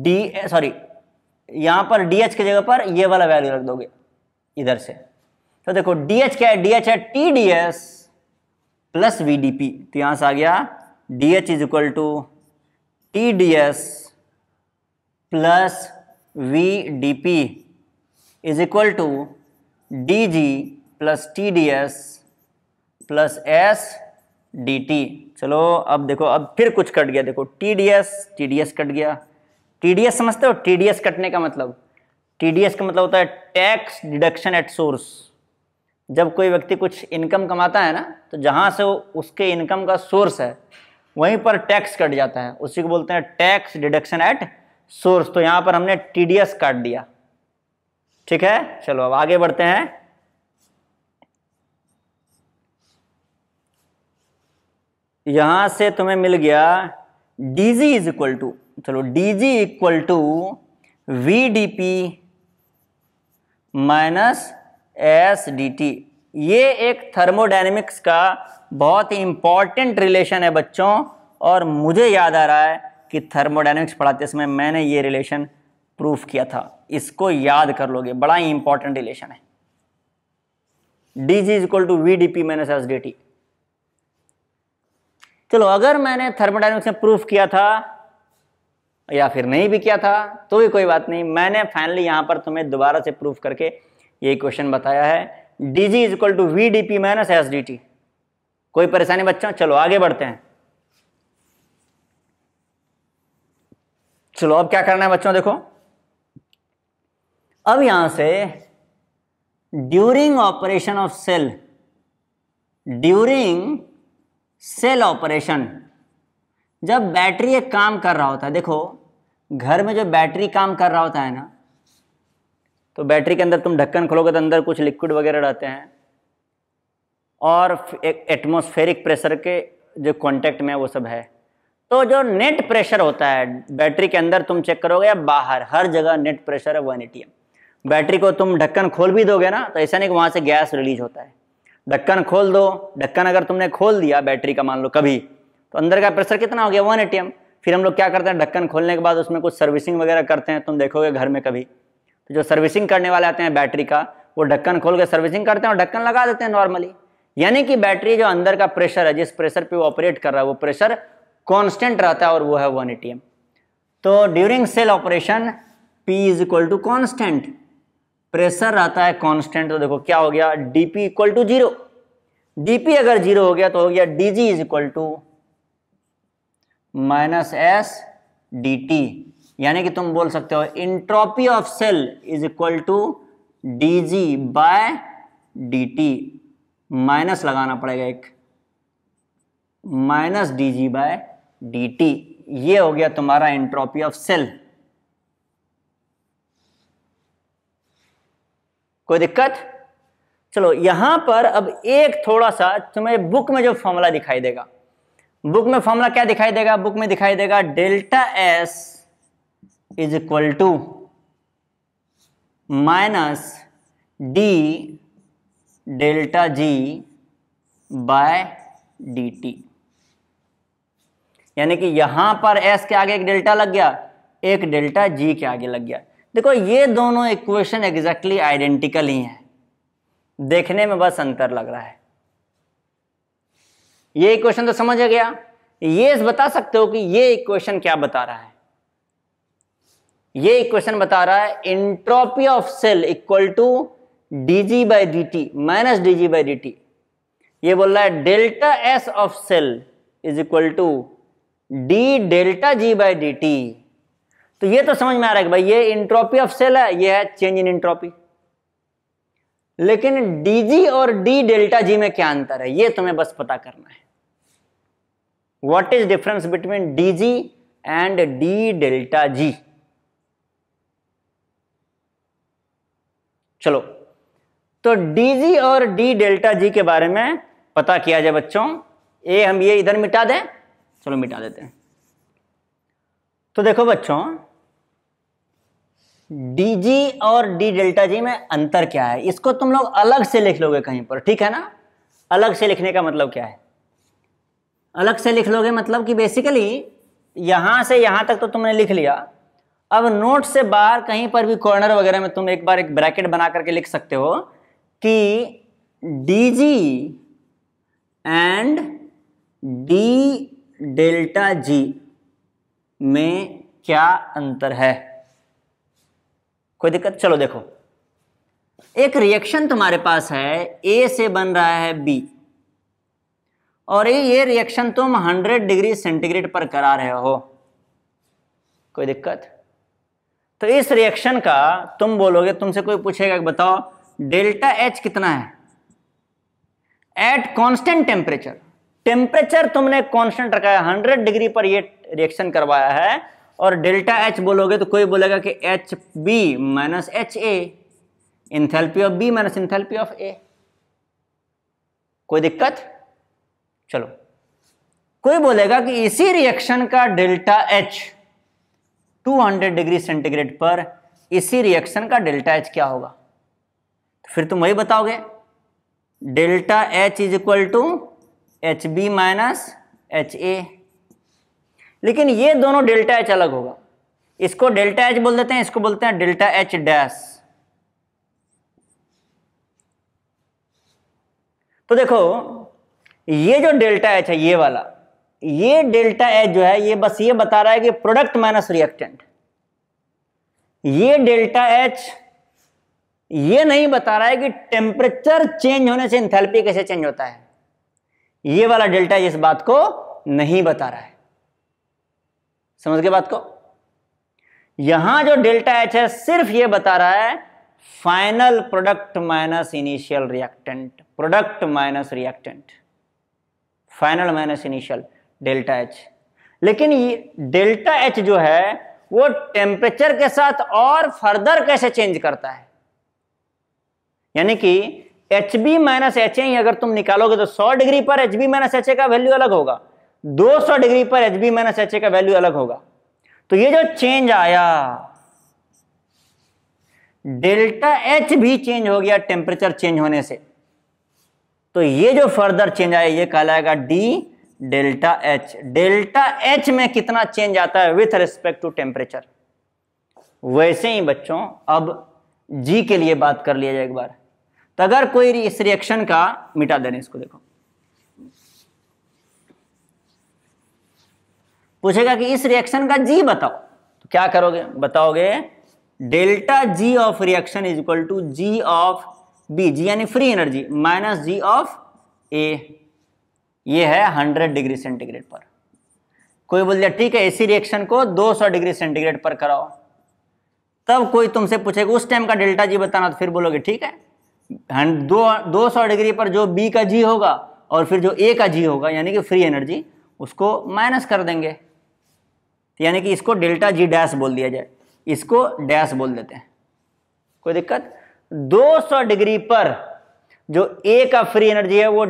डी सॉरी यहां पर डीएच के जगह पर ये वाला वैल्यू रख दोगे इधर से तो देखो डीएच क्या है डीएच है T D S plus V D P तो यहां से आ गया D H is equal to T D S plus V D P is equal to D G plus T D S plus S D T चलो अब देखो अब फिर कुछ कट गया देखो T D S T D S cut गया T D S समझते हो टी डी एस कटने का मतलब टी डी एस का मतलब होता है टैक्स डिडक्शन एट सोर्स जब कोई व्यक्ति कुछ इनकम कमाता है ना तो जहाँ से वो उसके इनकम का सोर्स है वहीं पर टैक्स कट जाता है उसी को बोलते हैं टैक्स डिडक्शन एट सोर्स तो यहां पर हमने टीडीएस काट दिया ठीक है चलो अब आगे बढ़ते हैं यहां से तुम्हें मिल गया डीजी इज इक्वल टू चलो D G equal to V D P minus S D T ये एक थर्मोडाइनमिक्स का बहुत ही इंपॉर्टेंट रिलेशन है बच्चों और मुझे याद आ रहा है कि थर्मोडाइनमिक्स पढ़ाते समय मैंने ये रिलेशन प्रूफ किया था इसको याद कर लोगे बड़ा ही इंपॉर्टेंट रिलेशन है D G is equal to V D P minus S D T चलो अगर मैंने थर्मोडाइनमिक्स में प्रूफ किया था या फिर नहीं भी किया था तो भी कोई बात नहीं मैंने फाइनली यहां पर तुम्हें दोबारा से प्रूफ करके ये क्वेश्चन बताया है D G is equal to V D P minus S D T कोई परेशानी बच्चों चलो आगे बढ़ते हैं चलो अब क्या करना है बच्चों देखो अब यहां से during operation of cell during cell operation जब बैटरी एक काम कर रहा होता है देखो घर में जो बैटरी काम कर रहा होता है ना तो बैटरी के अंदर तुम ढक्कन खोलोगे तो अंदर कुछ लिक्विड वगैरह रहते हैं और एक एटमोस्फेरिक प्रेशर के जो कांटेक्ट में वो सब है तो जो नेट प्रेशर होता है बैटरी के अंदर तुम चेक करोगे या बाहर हर जगह नेट प्रेशर है वन एटीएम बैटरी को तुम ढक्कन खोल भी दोगे ना तो ऐसा नहीं कि वहाँ से गैस रिलीज होता है ढक्कन खोल दो ढक्कन अगर तुमने खोल दिया बैटरी का मान लो कभी तो अंदर का प्रेशर कितना हो गया वन ए फिर हम लोग क्या करते हैं ढक्कन खोलने के बाद उसमें कुछ सर्विसिंग वगैरह करते हैं तुम देखोगे घर में कभी तो जो सर्विसिंग करने वाले आते हैं बैटरी का वो ढक्कन खोल के सर्विसिंग करते हैं और ढक्कन लगा देते हैं नॉर्मली यानी कि बैटरी जो अंदर का प्रेशर है जिस प्रेशर पे वो ऑपरेट कर रहा है वो प्रेशर कांस्टेंट रहता है और वो है वन ए तो during cell operation P is equal to constant pressure रहता है कांस्टेंट तो देखो क्या हो गया D P equal to zero D P अगर जीरो हो गया तो हो गया D G is equal to minus S D T यानी कि तुम बोल सकते हो entropy of cell is equal to D G by D T minus लगाना पड़ेगा एक minus D G by dt ये हो गया तुम्हारा एंट्रोपी ऑफ सेल कोई दिक्कत चलो यहां पर अब एक थोड़ा सा तुम्हें बुक में जो फॉर्मूला दिखाई देगा बुक में फॉर्मूला क्या दिखाई देगा बुक में दिखाई देगा delta S is equal to minus D delta G by D T यानी कि यहां पर एस के आगे एक डेल्टा लग गया एक डेल्टा जी के आगे लग गया देखो ये दोनों इक्वेशन एग्जैक्टली आइडेंटिकल ही हैं देखने में बस अंतर लग रहा है ये इक्वेशन तो समझ गया ये बता सकते हो कि ये इक्वेशन क्या बता रहा है ये इक्वेशन बता रहा है entropy of cell equal to D G by D T minus D G by D T ये बोल रहा है delta S of cell is equal to D delta G by D T तो ये तो समझ में आ रहा है कि भाई ये इंट्रॉपी ऑफ सेल है ये है चेंज इन इंट्रॉपी लेकिन डीजी और डी डेल्टा जी में क्या अंतर है ये तुम्हें बस पता करना है what is difference between D G and D delta G चलो तो डीजी और डी डेल्टा जी के बारे में पता किया जाए बच्चों ए हम ये इधर मिटा दें चलो मिटा देते हैं तो देखो बच्चों डी जी और डी डेल्टा जी में अंतर क्या है इसको तुम लोग अलग से लिख लोगे कहीं पर ठीक है ना अलग से लिखने का मतलब क्या है अलग से लिख लोगे मतलब कि बेसिकली यहां से यहां तक तो तुमने लिख लिया अब नोट से बाहर कहीं पर भी कॉर्नर वगैरह में तुम एक बार एक ब्रैकेट बना करके लिख सकते हो कि D G and D delta G में क्या अंतर है कोई दिक्कत चलो देखो एक रिएक्शन तुम्हारे पास है ए से बन रहा है बी और ये रिएक्शन तुम 100 डिग्री सेंटीग्रेड पर करा रहे हो कोई दिक्कत तो इस रिएक्शन का तुम बोलोगे तुमसे कोई पूछेगा कि बताओ डेल्टा एच कितना है एट कांस्टेंट टेम्परेचर टेम्परेचर तुमने कॉन्स्टेंट रखा है हंड्रेड डिग्री पर ये रिएक्शन करवाया है और डेल्टा एच बोलोगे तो कोई बोलेगा कि H B minus H A enthalpy of B minus enthalpy of A कोई दिक्कत चलो कोई बोलेगा कि इसी रिएक्शन का डेल्टा एच 200 डिग्री सेंटीग्रेड पर इसी रिएक्शन का डेल्टा एच क्या होगा तो फिर तुम वही बताओगे delta H is equal to H B minus H A लेकिन ये दोनों डेल्टा एच अलग होगा इसको डेल्टा एच बोल देते हैं इसको बोलते हैं डेल्टा एच डैश तो देखो ये जो डेल्टा एच है ये वाला ये डेल्टा एच जो है ये बस ये बता रहा है कि प्रोडक्ट माइनस रिएक्टेंट ये डेल्टा एच ये नहीं बता रहा है कि टेम्परेचर चेंज होने से इंथेल्पी कैसे चेंज होता है ये वाला डेल्टा इस बात को नहीं बता रहा है समझ गए बात को यहां जो डेल्टा एच है सिर्फ ये बता रहा है final product minus initial reactant product minus reactant final minus initial delta H लेकिन डेल्टा एच जो है वो टेम्परेचर के साथ और फर्दर कैसे चेंज करता है यानी कि H B minus H A अगर तुम निकालोगे तो 100 डिग्री पर H B minus H A का वैल्यू अलग होगा 200 डिग्री पर H B minus H A का वैल्यू अलग होगा तो ये जो चेंज आया डेल्टा एच भी चेंज हो गया टेम्परेचर चेंज होने से तो ये जो फर्दर चेंज आया ये कहलाएगा D delta H delta H में कितना चेंज आता है विथ रिस्पेक्ट टू टेम्परेचर वैसे ही बच्चों अब जी के लिए बात कर लिया जाए एक बार तो अगर कोई इस रिएक्शन का मिटा देने इसको देखो पूछेगा कि इस रिएक्शन का जी बताओ तो क्या करोगे बताओगे delta G of reaction is equal to G of B G यानी free energy minus G of A ये है 100 डिग्री सेंटीग्रेड पर कोई बोल दिया ठीक है एसी रिएक्शन को 200 डिग्री सेंटीग्रेड पर कराओ तब कोई तुमसे पूछेगा उस टाइम का डेल्टा जी बताना तो फिर बोलोगे ठीक है दो दो सौ डिग्री पर जो बी का जी होगा और फिर जो ए का जी होगा यानी कि फ्री एनर्जी उसको माइनस कर देंगे तो यानी कि इसको डेल्टा जी डैश बोल दिया जाए इसको डैश बोल देते हैं कोई दिक्कत 200 डिग्री पर जो ए का फ्री एनर्जी है वो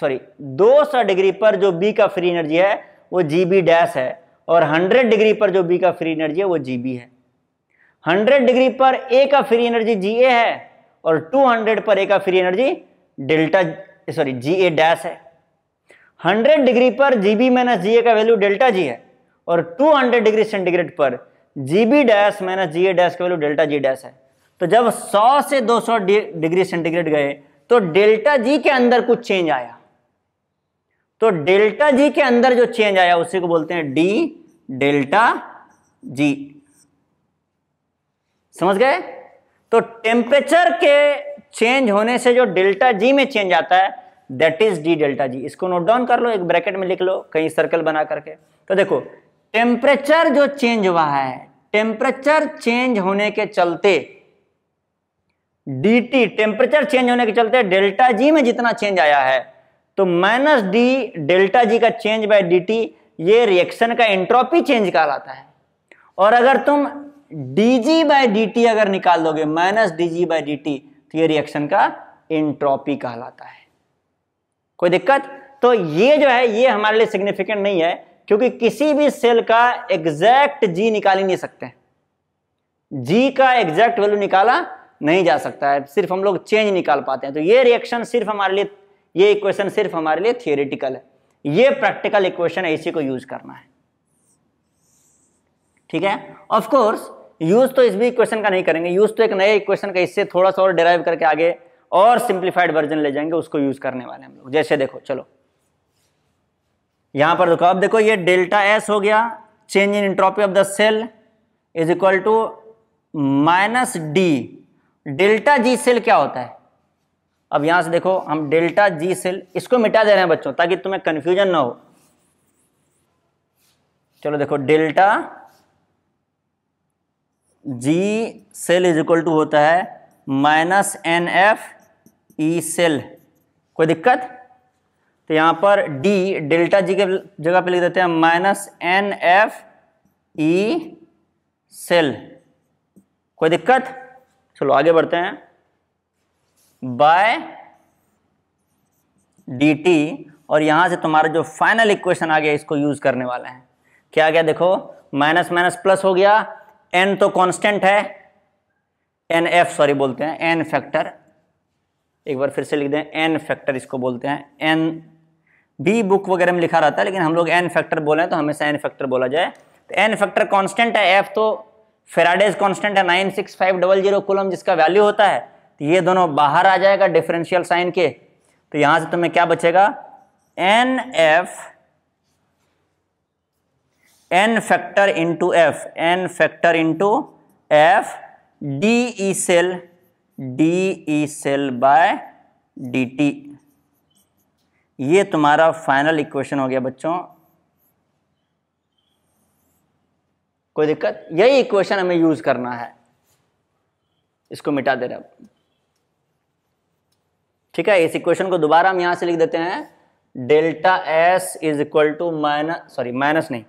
सॉरी 200 डिग्री पर जो बी का फ्री एनर्जी है वो जी बी डैश है और 100 डिग्री पर जो बी का फ्री एनर्जी है वो जी बी है 100 डिग्री पर ए का फ्री एनर्जी जी ए है और 200 पर ए का free energy delta sorry G A dash है 100 डिग्री पर जी बी माइनस जी ए का वैल्यू डेल्टा जी है और 200 डिग्री सेंटीग्रेड पर G B dash minus G A dash का वैल्यू डेल्टा जी डैश है तो जब 100 से 200 डिग्री सेंटीग्रेड गए तो डेल्टा जी के अंदर कुछ चेंज आया तो डेल्टा जी के अंदर जो चेंज आया उसी को बोलते हैं डी डेल्टा जी समझ गए तो टेम्परेचर के चेंज होने से जो डेल्टा जी में चेंज आता है that is D delta G इसको नोट डाउन कर लो एक ब्रैकेट में लिख लो कहीं सर्कल बना करके तो देखो टेम्परेचर जो चेंज हुआ है टेम्परेचर चेंज होने के चलते डी टी टेम्परेचर चेंज होने के चलते डेल्टा जी में जितना चेंज आया है तो माइनस डी डेल्टा जी का चेंज बाय डी टी ये रिएक्शन का एंट्रोपी चेंज कहलाता है और अगर तुम बाई बाय टी अगर निकाल दोगे माइनस बाई बाय टी तो ये रिएक्शन का इंट्रॉपी कहलाता है कोई दिक्कत तो ये जो है ये हमारे लिए सिग्निफिकेंट नहीं है क्योंकि किसी भी सेल का एग्जैक्ट जी निकाल ही नहीं सकते जी का एग्जैक्ट वैल्यू निकाला नहीं जा सकता है सिर्फ हम लोग चेंज निकाल पाते हैं तो ये रिएक्शन सिर्फ हमारे लिए ये इक्वेशन सिर्फ हमारे लिए थियोरिटिकल है ये प्रैक्टिकल इक्वेशन है इसी को यूज करना है ठीक है ऑफ कोर्स यूज़ तो इस भी इक्वेशन का नहीं करेंगे यूज़ तो एक नए इक्वेशन का इससे थोड़ा सा और डिराइव करके आगे और सिंप्लीफाइड वर्जन ले जाएंगे उसको यूज़ करने वाले हम लोग जैसे देखो चलो यहां पर देखो अब देखो ये डेल्टा एस हो गया change in entropy of the cell is equal to minus D delta G cell क्या होता है अब यहां से देखो हम डेल्टा जी सेल इसको मिटा दे रहे हैं बच्चों ताकि तुम्हें कंफ्यूजन ना हो चलो देखो delta G cell is equal to होता है minus N F E cell कोई दिक्कत तो यहाँ पर डी डेल्टा जी के जगह पे लिख देते हैं minus N F E cell कोई दिक्कत चलो आगे बढ़ते हैं बाय डी टी और यहाँ से तुम्हारा जो फाइनल इक्वेशन आ गया इसको यूज़ करने वाले हैं क्या गया देखो माइनस माइनस प्लस हो गया एन तो कांस्टेंट है एन एफ सॉरी बोलते हैं एन फैक्टर एक बार फिर से लिख दें एन फैक्टर इसको बोलते हैं एन बी बुक वगैरह में लिखा रहता है लेकिन हम लोग एन फैक्टर बोले तो हमेशा एन फैक्टर बोला जाए तो एन फैक्टर कांस्टेंट है एफ तो फेराडेज कांस्टेंट है nine six five double zero coulomb जिसका वैल्यू होता है तो ये दोनों बाहर आ जाएगा डिफरेंशियल साइन के तो यहाँ से तुम्हें क्या बचेगा N F N factor into F N factor into F D E cell D E cell by D T ये तुम्हारा फाइनल इक्वेशन हो गया बच्चों कोई दिक्कत यही इक्वेशन हमें यूज करना है इसको मिटा दे रहे अब ठीक है इस इक्वेशन को दोबारा हम यहां से लिख देते हैं delta S is equal to minus sorry minus नहीं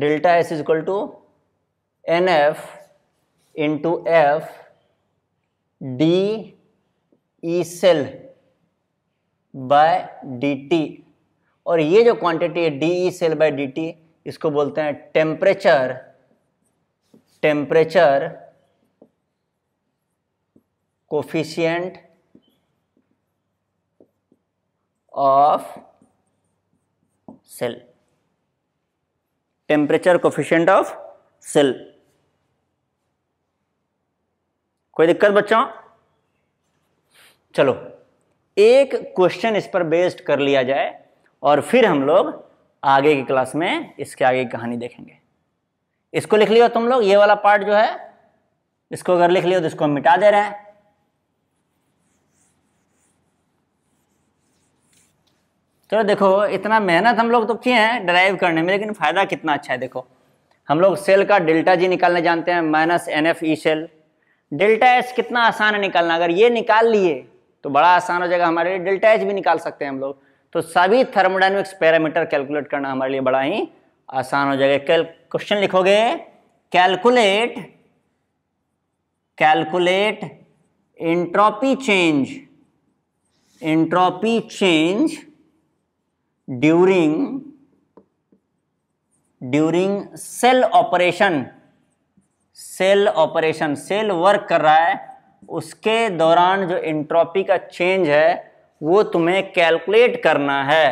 delta S is equal to N F into F D E cell by D T और ये जो क्वांटिटी है D E cell by D T इसको बोलते हैं temperature temperature coefficient of cell temperature coefficient of cell कोई दिक्कत बच्चों चलो एक क्वेश्चन इस पर बेस्ड कर लिया जाए और फिर हम लोग आगे की क्लास में इसके आगे की कहानी देखेंगे इसको लिख लियो तुम लोग ये वाला पार्ट जो है इसको अगर लिख लियो तो इसको मिटा दे रहे हैं चलो देखो इतना मेहनत हम लोग तो किए हैं ड्राइव करने में लेकिन फ़ायदा कितना अच्छा है देखो हम लोग सेल का डेल्टा जी निकालने जानते हैं minus N F E cell delta H कितना आसान है निकालना अगर ये निकाल लिए तो बड़ा आसान हो जाएगा हमारे लिए डेल्टा एच भी निकाल सकते हैं हम लोग तो सभी थर्मोडाइनमिक्स पैरामीटर कैलकुलेट करना हमारे लिए बड़ा ही आसान हो जाएगा कैल क्वेश्चन लिखोगे calculate calculate entropy change entropy change during during cell operation cell operation cell work कर रहा है उसके दौरान जो इंट्रॉपी का चेंज है वो तुम्हें कैलकुलेट करना है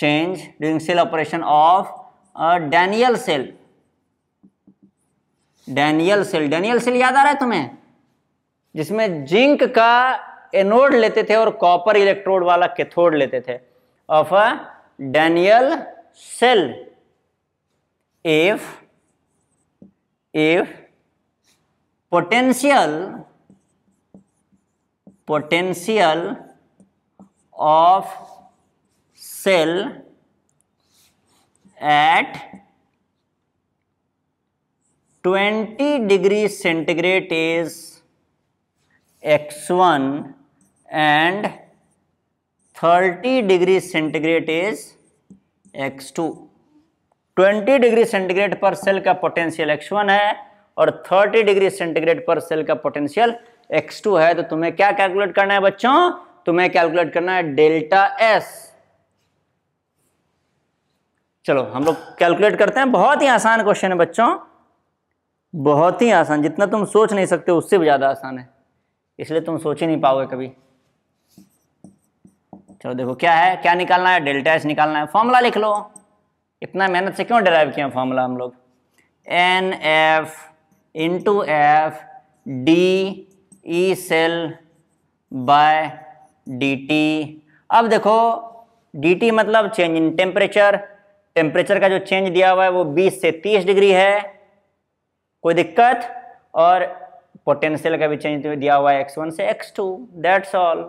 change during cell operation of Daniell cell Daniell cell Daniell cell याद आ रहा है तुम्हें जिसमें जिंक का एनोड लेते थे और कॉपर इलेक्ट्रोड वाला कैथोड लेते थे of a Daniel cell if if potential potential of cell at 20 degree centigrade is x1 and thirty degree centigrade is X two twenty degree centigrade पर सेल का potential X one है और thirty degree centigrade पर cell का potential X two है तो तुम्हें क्या कैलकुलेट करना है बच्चों तुम्हें कैलकुलेट करना है डेल्टा एस चलो हम लोग कैलकुलेट करते हैं बहुत ही आसान क्वेश्चन है बच्चों बहुत ही आसान जितना तुम सोच नहीं सकते उससे भी ज़्यादा आसान है इसलिए तुम सोच ही नहीं पाओगे कभी चलो देखो क्या है क्या निकालना है डेल्टा एस निकालना है फॉर्मूला लिख लो इतना मेहनत से क्यों डिराइव किया फॉर्मूला हम लोग N F into F D E cell by D T अब देखो डी टी मतलब चेंज इन टेम्परेचर टेम्परेचर का जो चेंज दिया हुआ है वो 20 से 30 डिग्री है कोई दिक्कत और पोटेंशियल का भी चेंज दिया हुआ है एक्स वन से एक्स टू दैट्स ऑल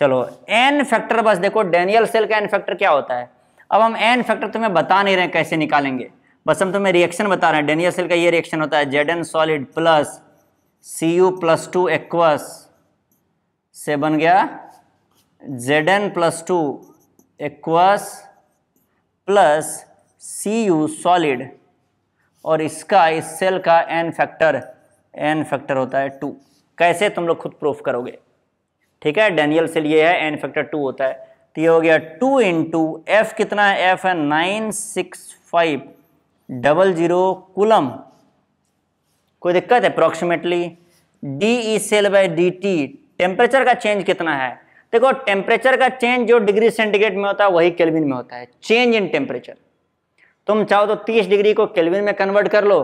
चलो एन फैक्टर बस देखो डेनियल सेल का एन फैक्टर क्या होता है अब हम एन फैक्टर तुम्हें बता नहीं रहे कैसे निकालेंगे बस हम तुम्हें रिएक्शन बता रहे हैं डेनियल सेल का ये रिएक्शन होता है Z N solid plus C U plus two aqueous से बन गया Z N plus two aqueous plus C U solid और इसका इस सेल का एन फैक्टर एन फैक्टर होता है टू कैसे तुम लोग खुद प्रूफ करोगे ठीक है डेनियल सेल ये है एन फैक्टर टू होता है तो ये हो गया टू इन टू एफ कितना है एफ है nine six five double zero coulomb कोई दिक्कत है approximately D E cell by D T temperature का चेंज कितना है देखो टेम्परेचर का चेंज जो डिग्री सेंटीग्रेड में होता है वही केल्विन में होता है चेंज इन टेम्परेचर तुम चाहो तो 30 डिग्री को केल्विन में कन्वर्ट कर लो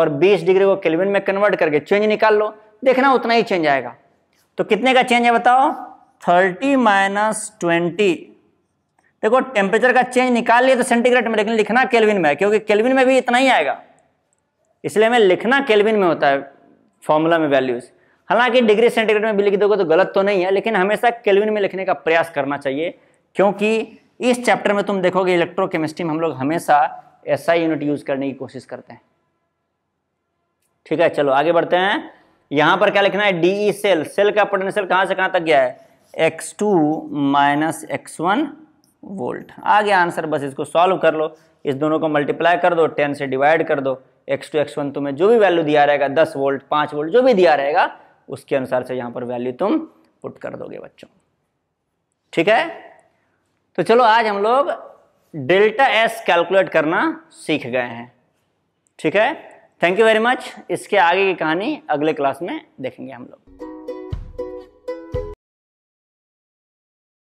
और 20 डिग्री को केल्विन में कन्वर्ट करके चेंज निकाल लो देखना उतना ही चेंज आएगा तो कितने का चेंज है बताओ थर्टी माइनस ट्वेंटी देखो टेम्परेचर का चेंज निकाल लिए तो सेंटीग्रेड में लेकिन लिखना केल्विन में है क्योंकि केल्विन में भी इतना ही आएगा इसलिए मैं लिखना केल्विन में होता है फॉर्मूला में वैल्यूज हालांकि डिग्री सेंटीग्रेड में भी लिख दोगे तो गलत तो नहीं है लेकिन हमेशा केल्विन में लिखने का प्रयास करना चाहिए क्योंकि इस चैप्टर में तुम देखोगे इलेक्ट्रोकेमिस्ट्री में हम लोग हमेशा एसआई यूनिट यूज करने की कोशिश करते हैं ठीक है चलो आगे बढ़ते हैं यहां पर क्या लिखना है डीई सेल सेल का पोटेंशियल कहां से कहां तक गया है X two minus X one volt आ गया आंसर बस इसको सॉल्व कर लो इस दोनों को मल्टीप्लाई कर दो टेन से डिवाइड कर दो एक्स टू एक्स वन तुम्हें जो भी वैल्यू दिया रहेगा दस वोल्ट पाँच वोल्ट जो भी दिया रहेगा उसके अनुसार से यहाँ पर वैल्यू तुम पुट कर दोगे बच्चों ठीक है तो चलो आज हम लोग डेल्टा एस कैलकुलेट करना सीख गए हैं ठीक है थैंक यू वेरी मच इसके आगे की कहानी अगले क्लास में देखेंगे हम लोग